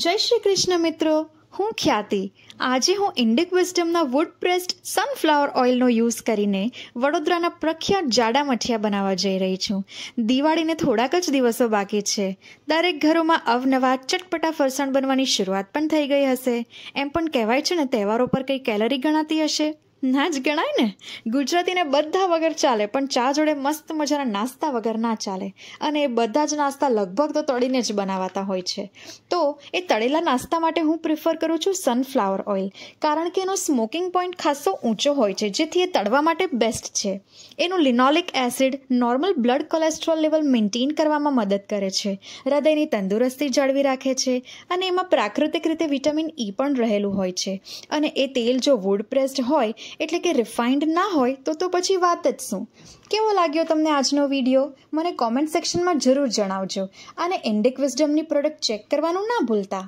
જય શ્રી કૃષ્ણ મિત્રો હું ખ્યાતિ આજે હું ઇન્ડિક વિઝડમના વુડ પ્રેસ્ડ સનફ્લાવર ઓઇલનો યુઝ કરીને વડોદરાના પ્રખ્યાત જાડા મઠિયા બનાવવા જઈ રહી છું દિવાળીને થોડાક જ દિવસો બાકી છે દરેક ઘરોમાં અવનવા ચટપટા ફરસાણ બનવાની શરૂઆત પણ થઈ ગઈ હશે એમ પણ કહેવાય છે ને તહેવારો પર કંઈ કેલરી ગણાતી હશે ના જ ગણાય ને ગુજરાતીને બધા વગર ચાલે પણ ચા જોડે મસ્ત મજાના નાસ્તા વગર ના ચાલે અને એ બધા જ નાસ્તા લગભગ તો તળીને જ બનાવાતા હોય છે તો એ તળેલા નાસ્તા માટે હું પ્રિફર કરું છું સનફ્લાવર ઓઇલ કારણ કે એનો સ્મોકિંગ પોઈન્ટ ખાસો ઊંચો હોય છે જેથી એ તળવા માટે બેસ્ટ છે એનું linoleic acid normal blood cholesterol level maintain કરવામાં મદદ કરે છે હૃદયની તંદુરસ્તી જાળવી રાખે છે અને એમાં પ્રાકૃતિક રીતે વિટામિન ઈ e પણ રહેલું હોય છે અને એ તેલ જો વુડ પ્રેસ્ડ હોય એટલે કે રિફાઇન્ડ ના હોય તો તો પછી વાત જ શું કેવો લાગ્યો તમને આજનો વિડીયો મને કોમેન્ટ સેક્શનમાં જરૂર જણાવજો અને ઇન્ડિક વિઝડમની પ્રોડક્ટ ચેક કરવાનું ના ભૂલતા